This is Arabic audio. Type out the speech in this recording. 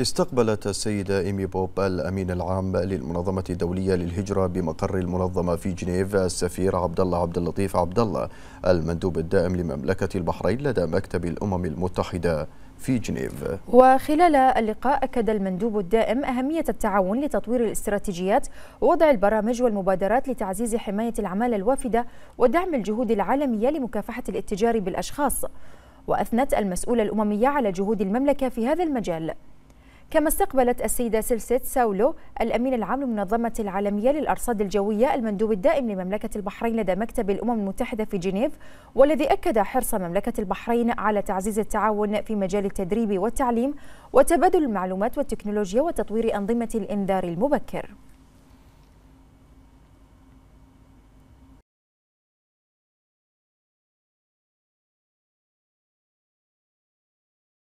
استقبلت السيدة إيمي بوب الأمين العام للمنظمة الدولية للهجرة بمقر المنظمة في جنيف السفير عبد الله عبد اللطيف عبد الله المندوب الدائم لمملكة البحرين لدى مكتب الأمم المتحدة في جنيف وخلال اللقاء أكد المندوب الدائم أهمية التعاون لتطوير الاستراتيجيات ووضع البرامج والمبادرات لتعزيز حماية العمالة الوافدة ودعم الجهود العالمية لمكافحة الاتجار بالأشخاص وأثنت المسؤولة الأممية على جهود المملكة في هذا المجال كما استقبلت السيدة سلسيت ساولو الأمين العام للمنظمة العالمية للأرصاد الجوية المندوب الدائم لمملكة البحرين لدى مكتب الأمم المتحدة في جنيف والذي أكد حرص مملكة البحرين على تعزيز التعاون في مجال التدريب والتعليم وتبادل المعلومات والتكنولوجيا وتطوير أنظمة الإنذار المبكر